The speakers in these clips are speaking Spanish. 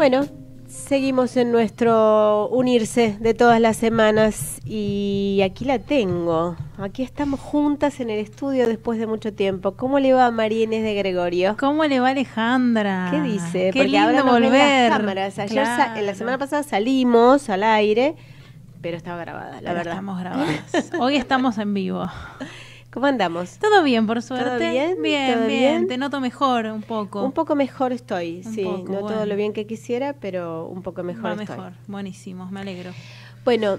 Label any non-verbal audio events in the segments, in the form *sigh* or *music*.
Bueno, seguimos en nuestro unirse de todas las semanas y aquí la tengo. Aquí estamos juntas en el estudio después de mucho tiempo. ¿Cómo le va a María de Gregorio? ¿Cómo le va Alejandra? ¿Qué dice? Qué Porque lindo volver. cámaras. la semana pasada salimos al aire, pero estaba grabada, la verdad. Estamos grabadas. Hoy estamos en vivo. *laughs* ¿Cómo andamos? Todo bien, por suerte. bien? Bien, bien? Te noto mejor un poco. Un poco mejor estoy, sí. no todo lo bien que quisiera, pero un poco mejor Un estoy. mejor. Buenísimo, me alegro. Bueno,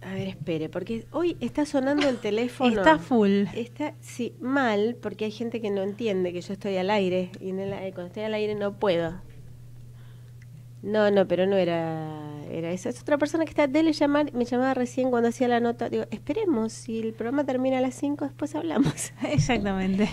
a ver, espere, porque hoy está sonando el teléfono. Está full. Está, sí, mal, porque hay gente que no entiende que yo estoy al aire. Y cuando estoy al aire no puedo. No, no, pero no era, era esa. Es otra persona que está dele llamar, me llamaba recién cuando hacía la nota. Digo, esperemos, si el programa termina a las 5, después hablamos. *laughs* Exactamente.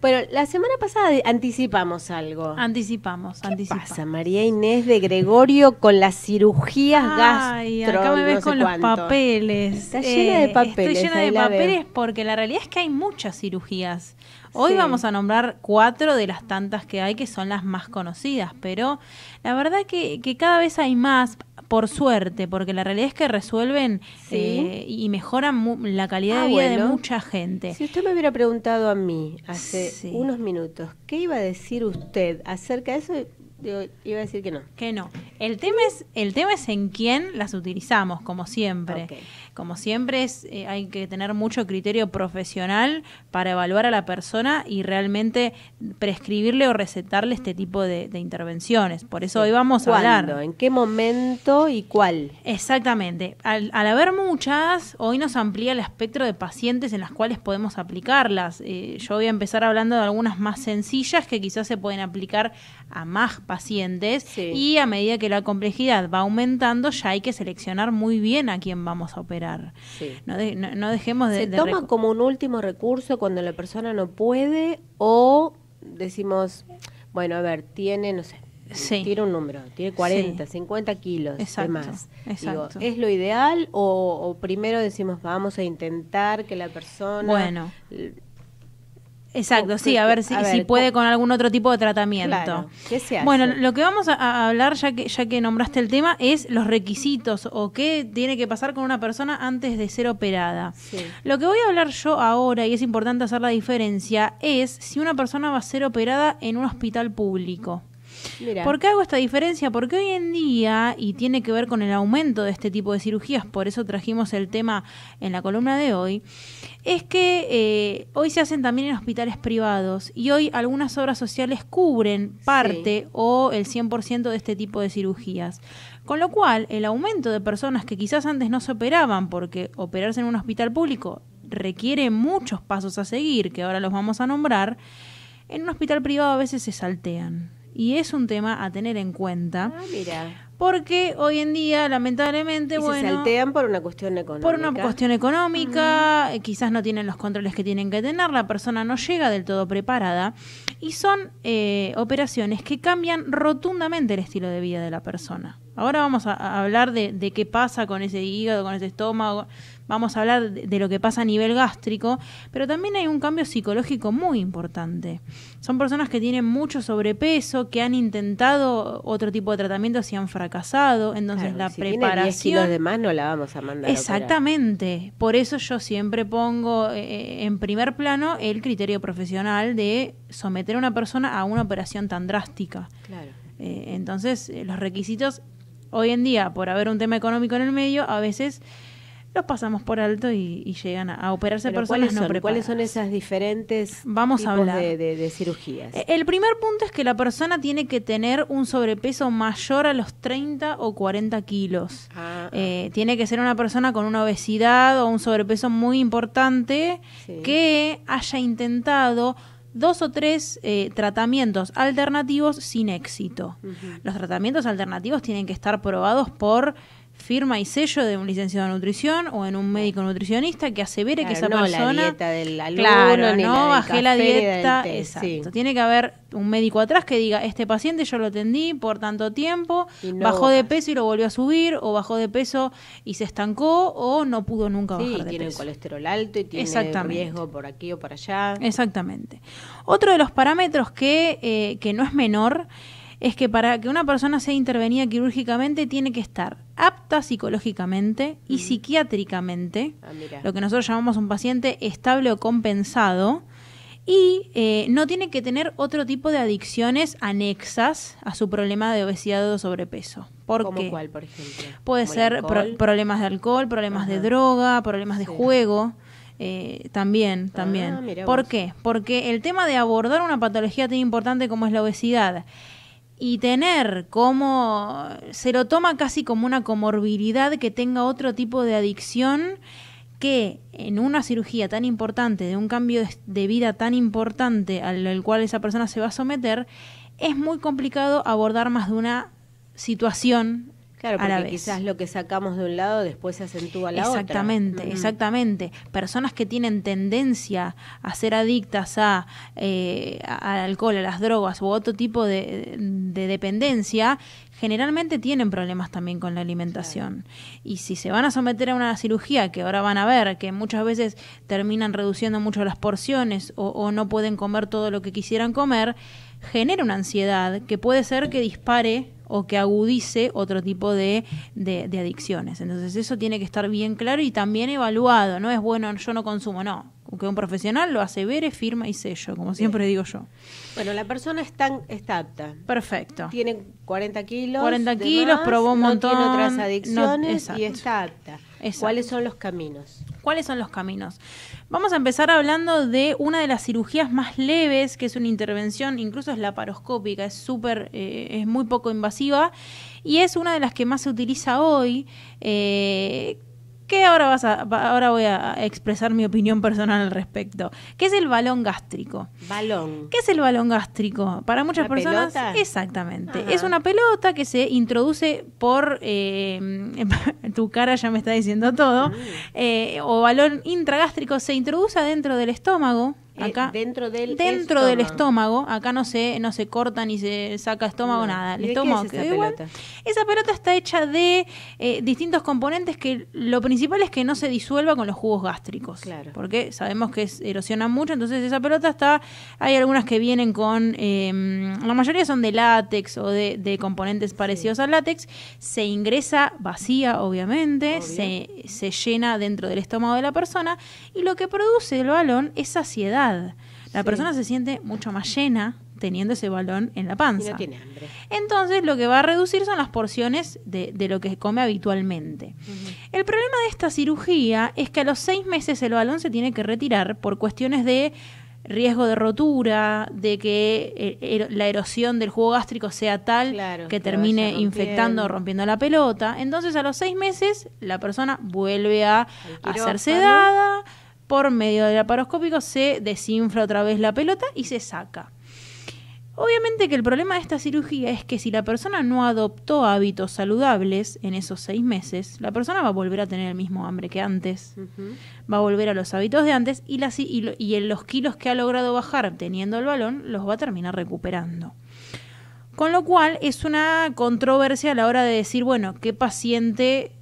Bueno, la semana pasada anticipamos algo. Anticipamos, ¿Qué María Inés de Gregorio con las cirugías Ay, acá me ves con los papeles. Está llena de eh, papeles. Estoy llena de papeles porque la realidad es que hay muchas cirugías. Hoy vamos a nombrar cuatro de las tantas que hay que son las más conocidas, pero la verdad que, que cada vez hay más, por suerte, porque la realidad es que resuelven eh, y mejoran la calidad ah, de vida de mucha gente. Si usted me hubiera preguntado a mí hace unos minutos qué iba a decir usted acerca de eso, iba a decir que no. Que no. El tema es, el tema es en quién las utilizamos, como siempre. Como siempre es, eh, hay que tener mucho criterio profesional para evaluar a la persona y realmente prescribirle o recetarle este tipo de, intervenciones. Por eso hoy vamos a hablar. ¿En qué momento y cuál? Exactamente. Al, haber muchas, hoy nos amplía el espectro de pacientes en las cuales podemos aplicarlas. Eh, yo voy a empezar hablando de algunas más sencillas que quizás se pueden aplicar a más pacientes y a medida que la complejidad va aumentando ya hay que seleccionar muy bien a quién vamos a operar. No, dejemos de... ¿Se toma como un último recurso cuando la persona no puede o decimos, bueno, a ver, tiene, no sé, tiene un número, tiene 40, 50 kilos es más. ¿Es lo ideal o, o, primero decimos vamos a intentar que la persona bueno. Exacto, sí, a ver si, si puede con algún otro tipo de tratamiento. Bueno, lo que vamos a, hablar, ya que, ya que nombraste el tema, es los requisitos o qué tiene que pasar con una persona antes de ser operada. Lo que voy a hablar yo ahora, y es importante hacer la diferencia, es si una persona va a ser operada en un hospital público. ¿Por qué hago esta diferencia? Porque hoy en día, y tiene que ver con el aumento de este tipo de cirugías, por eso trajimos el tema en la columna de hoy, es que eh, hoy se hacen también en hospitales privados y hoy algunas obras sociales cubren parte o el 100% de este tipo de cirugías. Con lo cual, el aumento de personas que quizás antes no se operaban porque operarse en un hospital público requiere muchos pasos a seguir, que ahora los vamos a nombrar, en un hospital privado a veces se saltean y es un tema a tener en cuenta. Ah, Porque hoy en día, lamentablemente, bueno. Se saltean por una cuestión económica. Por una cuestión económica, eh, quizás no tienen los controles que tienen que tener, la persona no llega del todo preparada. Y son eh, operaciones que cambian rotundamente el estilo de vida de la persona. Ahora vamos a hablar de, qué pasa con ese hígado, con ese estómago, vamos a hablar de, lo que pasa a nivel gástrico, pero también hay un cambio psicológico muy importante. Son personas que tienen mucho sobrepeso, que han intentado otro tipo de tratamiento y han fracasado, entonces la preparación... de no la vamos a mandar. Exactamente, por eso yo siempre pongo eh, eh, en primer plano el criterio profesional de someter a una persona a una operación tan drástica. Claro. Eh, entonces, los requisitos Hoy en día, por haber un tema económico en el medio, a veces los pasamos por alto y, llegan a, operarse personas ¿cuáles no ¿Cuáles son esas diferentes Vamos a hablar. De, cirugías? Eh, el primer punto es que la persona tiene que tener un sobrepeso mayor a los 30 o 40 kilos. Ah, ah. Eh, tiene que ser una persona con una obesidad o un sobrepeso muy importante que haya intentado dos o tres eh, tratamientos alternativos sin éxito. Los tratamientos alternativos tienen que estar probados por firma y sello de un licenciado de nutrición o en un médico nutricionista que asevere que esa persona. La dieta del alumno, claro, no bajé la dieta. Tiene que haber un médico atrás que diga: Este paciente yo lo atendí por tanto tiempo, bajó de peso y lo volvió a subir, o bajó de peso y se estancó, o no pudo nunca sí, bajar de tiene peso. Tiene colesterol alto y tiene riesgo por aquí o por allá. Exactamente. Otro de los parámetros que, eh, que no es menor es que para que una persona sea intervenida quirúrgicamente tiene que estar apta psicológicamente y psiquiátricamente, ah, lo que nosotros llamamos un paciente estable o compensado, y eh, no tiene que tener otro tipo de adicciones anexas a su problema de obesidad o sobrepeso. Porque por ejemplo? Puede ser problemas de alcohol, problemas de droga, problemas de juego. Eh, también, ah, también. ¿Por qué? Porque el tema de abordar una patología tan importante como es la obesidad y tener como se lo toma casi como una comorbilidad que tenga otro tipo de adicción que en una cirugía tan importante, de un cambio de vida tan importante al cual esa persona se va a someter, es muy complicado abordar más de una situación Claro, porque quizás lo que sacamos de un lado después se acentúa la exactamente, Exactamente, mm. exactamente. Personas que tienen tendencia a ser adictas eh, a, al alcohol, a las drogas u otro tipo de, dependencia, generalmente tienen problemas también con la alimentación. Y si se van a someter a una cirugía, que ahora van a ver, que muchas veces terminan reduciendo mucho las porciones o no pueden comer todo lo que quisieran comer, genera una ansiedad que puede ser que dispare o que agudice otro tipo de, adicciones. Entonces eso tiene que estar bien claro y también evaluado, no es bueno, yo no consumo, no. Que un profesional lo hace asevere, firma y sello, como siempre digo yo. Bueno, la persona está, está apta. Perfecto. Tiene 40 kilos. 40 kilos, probó un montón. de otras adicciones y está apta. ¿Cuáles son los caminos? ¿Cuáles son los caminos? Vamos a empezar hablando de una de las cirugías más leves, que es una intervención, incluso es laparoscópica, es súper, eh, es muy poco invasiva y es una de las que más se utiliza hoy. Eh, que ahora, vas a, ahora voy a expresar mi opinión personal al respecto. ¿Qué es el balón gástrico? Balón. ¿Qué es el balón gástrico? Para muchas personas, exactamente. Es una pelota que se introduce por, eh, *laughs* tu cara ya me está diciendo todo, eh, o balón intragástrico, se introduce adentro del estómago, eh, acá, dentro del dentro estómago. del estómago acá no se no se corta ni se saca estómago nada esa pelota? está hecha de eh, distintos componentes que lo principal es que no se disuelva con los jugos gástricos porque sabemos que es, erosionan mucho entonces esa pelota está hay algunas que vienen con em, la mayoría son de látex o de, componentes parecidos al látex se ingresa vacía obviamente se, se llena dentro del estómago de la persona y lo que produce el balón es saciedad la persona se siente mucho más llena teniendo ese balón en la panza. no tiene hambre. Entonces lo que va a reducir son las porciones de, lo que se come habitualmente. El problema de esta cirugía es que a los seis meses el balón se tiene que retirar por cuestiones de riesgo de rotura, de que eh, la erosión del jugo gástrico sea tal que termine infectando o rompiendo la pelota. Entonces a los seis meses la persona vuelve a hacerse dada por medio del laparoscópico se desinfla otra vez la pelota y se saca. Obviamente que el problema de esta cirugía es que si la persona no adoptó hábitos saludables en esos seis meses, la persona va a volver a tener el mismo hambre que antes, va a volver a los hábitos de antes y, la, y, los kilos que ha logrado bajar teniendo el balón los va a terminar recuperando. Con lo cual es una controversia a la hora de decir, bueno, qué paciente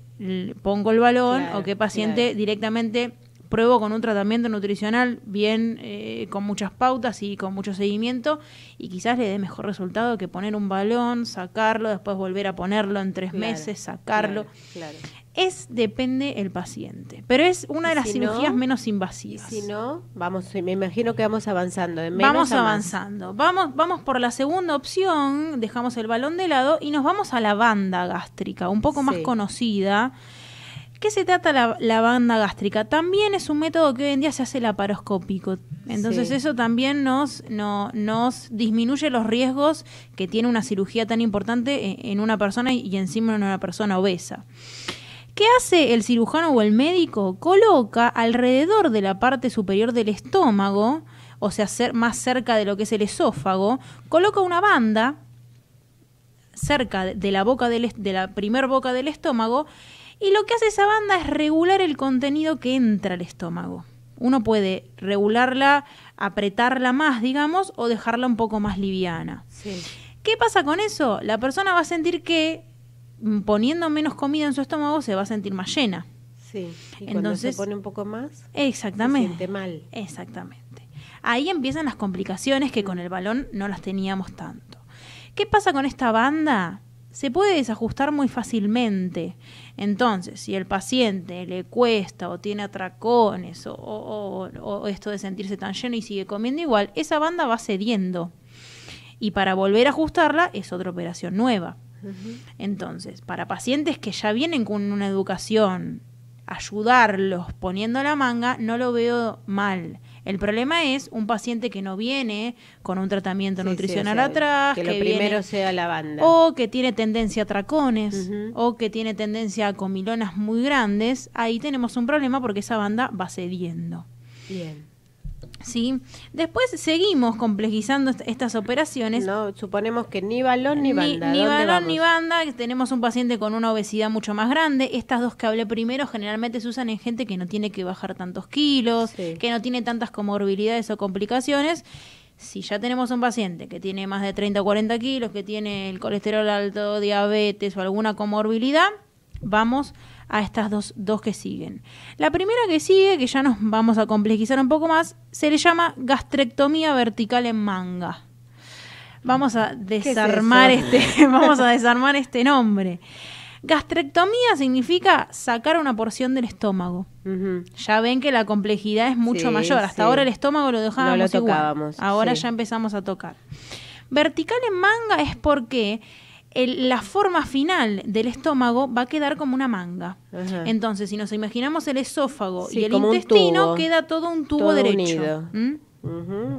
pongo el balón o qué paciente directamente pruebo con un tratamiento nutricional bien, eh, con muchas pautas y con mucho seguimiento, y quizás le dé mejor resultado que poner un balón, sacarlo, después volver a ponerlo en tres meses, sacarlo. Claro, Es depende el paciente, pero es una de las cirugías menos invasivas. si no, vamos, me imagino que vamos avanzando. vamos avanzando. Vamos, vamos por la segunda opción, dejamos el balón de lado y nos vamos a la banda gástrica, un poco más conocida qué se trata la, banda gástrica? También es un método que hoy en día se hace laparoscópico. Entonces eso también nos, nos disminuye los riesgos que tiene una cirugía tan importante e, en una persona y encima en una persona obesa. ¿Qué hace el cirujano o el médico? Coloca alrededor de la parte superior del estómago, o sea, más cerca de lo que es el esófago, coloca una banda cerca de la boca del, de la primer boca del estómago y lo que hace esa banda es regular el contenido que entra al estómago. Uno puede regularla, apretarla más, digamos, o dejarla un poco más liviana. ¿Qué pasa con eso? La persona va a sentir que mm, poniendo menos comida en su estómago se va a sentir más llena. Sí. Y cuando se pone un poco más, exactamente, se siente mal. Exactamente. Ahí empiezan las complicaciones que con el balón no las teníamos tanto. ¿Qué pasa con esta banda? se puede desajustar muy fácilmente. Entonces, si el paciente le cuesta o tiene atracones o, esto de sentirse tan lleno y sigue comiendo igual, esa banda va cediendo. Y para volver a ajustarla es otra operación nueva. Entonces, para pacientes que ya vienen con una educación, ayudarlos poniendo la manga no lo veo mal. El problema es un paciente que no viene con un tratamiento nutricional atrás. Que, primero sea la banda. O que tiene tendencia a tracones, o que tiene tendencia a comilonas muy grandes. Ahí tenemos un problema porque esa banda va cediendo. Bien. ¿sí? Después seguimos complejizando estas operaciones. No, suponemos que ni balón ni banda. Ni, balón ni banda, tenemos un paciente con una obesidad mucho más grande. Estas dos que hablé primero generalmente se usan en gente que no tiene que bajar tantos kilos, que no tiene tantas comorbilidades o complicaciones. Si ya tenemos un paciente que tiene más de 30 o 40 kilos, que tiene el colesterol alto, diabetes o alguna comorbilidad, vamos a estas dos, dos que siguen. La primera que sigue, que ya nos vamos a complejizar un poco más, se le llama gastrectomía vertical en manga. Vamos a desarmar *laughs* este, *laughs* vamos a desarmar este nombre. Gastrectomía significa sacar una porción del estómago. Ya ven que la complejidad es mucho mayor. Hasta ahora el estómago lo dejábamos lo tocábamos, Ahora ya empezamos a tocar. Vertical en manga es porque la forma final del estómago va a quedar como una manga. Entonces, si nos imaginamos el esófago y el intestino, queda todo un tubo derecho. ¿Mm?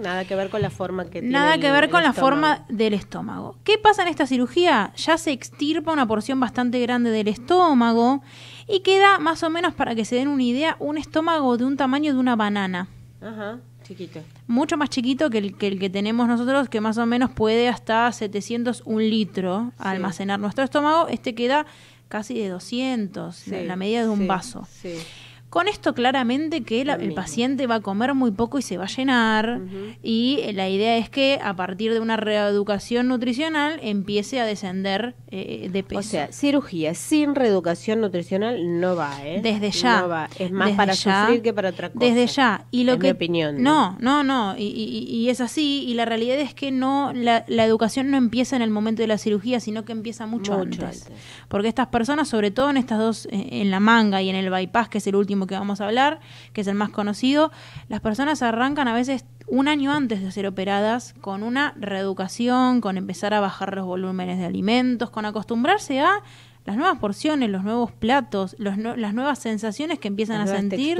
Nada que ver con la forma que tiene Nada que ver con la forma del estómago. ¿Qué pasa en esta cirugía? Ya se extirpa una porción bastante grande del estómago y queda más o menos, para que se den una idea, un estómago de un tamaño de una banana. Ajá. Chiquito. Mucho más chiquito que el, que tenemos nosotros, que más o menos puede hasta 700, un litro almacenar nuestro estómago. Este queda casi de 200, en la medida de un vaso. Con esto claramente que el paciente va a comer muy poco y se va a llenar y la idea es que a partir de una reeducación nutricional empiece a descender eh, de peso. O sea, cirugía sin reeducación nutricional no va, ¿eh? Desde ya. Es más para sufrir que para otra cosa. Desde ya. Y lo que, mi opinión. No, no, no. Y, es así. Y la realidad es que no la, educación no empieza en el momento de la cirugía, sino que empieza mucho, antes. Porque estas personas, sobre todo en estas dos, eh, en la manga y en el bypass, que es el último que vamos a hablar, que es el más conocido, las personas arrancan a veces un año antes de ser operadas con una reeducación, con empezar a bajar los volúmenes de alimentos, con acostumbrarse a las nuevas porciones, los nuevos platos, las nuevas sensaciones que empiezan a sentir.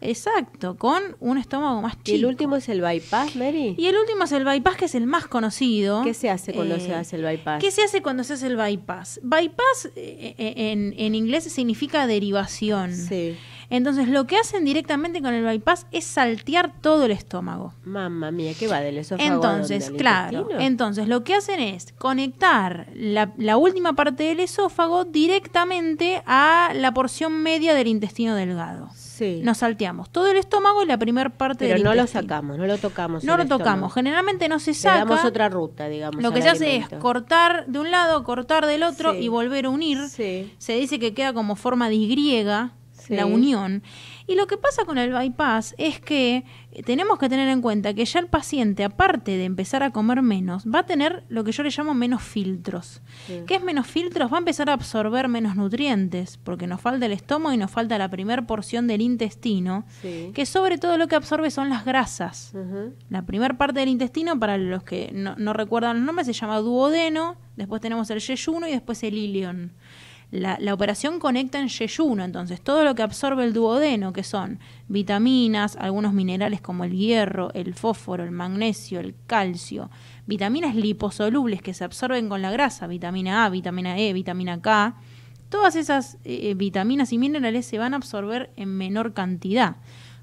Exacto, con un estómago más chico. ¿Y el último es el bypass, Mary? Y el último es el bypass, que es el más conocido. ¿Qué se hace cuando se eh, hace el bypass? ¿Qué se hace cuando se hace el bypass? Bypass eh, eh, en, en, inglés significa derivación. Sí. Entonces lo que hacen directamente con el bypass es saltear todo el estómago. Mamma mía, ¿qué va del esófago? Entonces, claro. Entonces lo que hacen es conectar la, última parte del esófago directamente a la porción media del intestino delgado. Sí. Nos salteamos todo el estómago y la primera parte del Pero no lo sacamos, no lo tocamos. No lo tocamos. Generalmente no se saca. damos otra ruta, digamos. Lo que se hace es cortar de un lado, cortar del otro y volver a unir. Se dice que queda como forma de Y la unión. Y lo que pasa con el bypass es que eh, tenemos que tener en cuenta que ya el paciente, aparte de empezar a comer menos, va a tener lo que yo le llamo menos filtros. ¿Qué es menos filtros? Va a empezar a absorber menos nutrientes, porque nos falta el estómago y nos falta la primera porción del intestino, que sobre todo lo que absorbe son las grasas. La primera parte del intestino, para los que no, recuerdan los nombres, se llama duodeno, después tenemos el yeyuno y después el ilion. La, la, operación conecta en yeyuno, entonces todo lo que absorbe el duodeno, que son vitaminas, algunos minerales como el hierro, el fósforo, el magnesio, el calcio, vitaminas liposolubles que se absorben con la grasa, vitamina A, vitamina E, vitamina K, todas esas eh, eh, vitaminas y minerales se van a absorber en menor cantidad.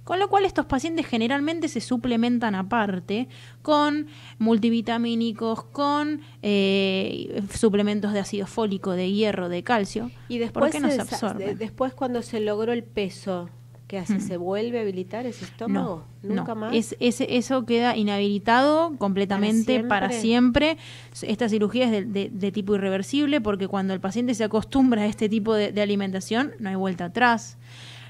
Con lo cual estos pacientes generalmente se suplementan aparte con multivitamínicos, con eh, suplementos de ácido fólico, de hierro, de calcio. Y después, no se después cuando se logró el peso, ¿Qué hace? ¿Se vuelve a habilitar ese estómago? No, ¿Nunca más? eso queda inhabilitado completamente para siempre. Esta cirugía es de, de, de, tipo irreversible porque cuando el paciente se acostumbra a este tipo de alimentación, no hay vuelta atrás.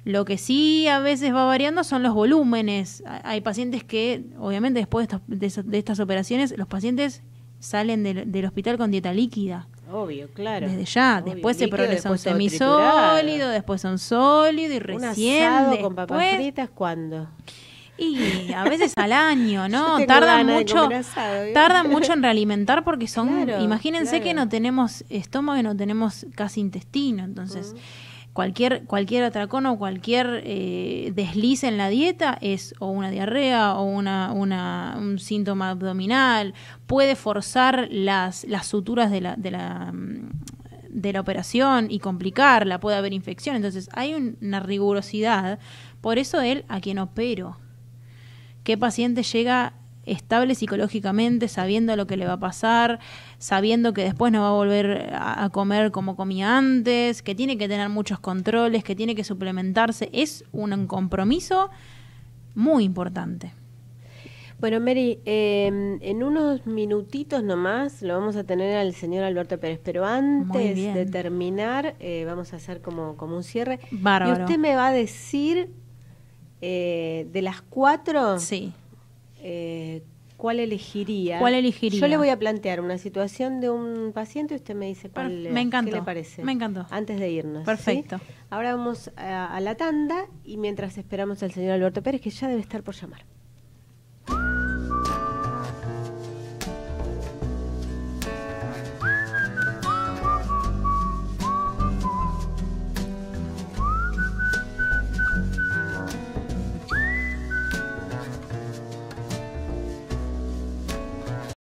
Lo que sí a veces va variando son los volúmenes. Hay pacientes que, obviamente, después de, de, estas operaciones, los pacientes salen del, hospital con dieta líquida. Obvio, claro. Desde ya, después Líquido, se un semisólido, después son sólidos y recién. después... con papas cuándo? Y a veces al año, *laughs* ¿no? Tardan mucho, tardan mucho en realimentar porque son, imagínense que no tenemos estómago y no tenemos casi intestino, entonces cualquier, cualquier atracón o cualquier eh, deslice en la dieta es o una diarrea o un síntoma abdominal, puede forzar las, las suturas de la, de la mm, de la operación y complicarla, puede haber infección. Entonces hay una rigurosidad. Por eso él, a quien opero, qué paciente llega estable psicológicamente, sabiendo lo que le va a pasar, sabiendo que después no va a volver a, comer como comía antes, que tiene que tener muchos controles, que tiene que suplementarse. Es un compromiso muy importante. Bueno, Mary, em, en unos minutitos nomás lo vamos a tener al señor Alberto Pérez, pero antes de terminar eh, vamos a hacer como, como un cierre. Y usted me va a decir eh, de las cuatro sí. Eh, ¿cuál elegiría? Yo le voy a plantear una situación de un paciente y usted me dice cuál ah, le parece. Me encantó. Antes de irnos. Perfecto. Ahora vamos a la tanda y mientras esperamos al señor Alberto Pérez, que ya debe estar por llamar.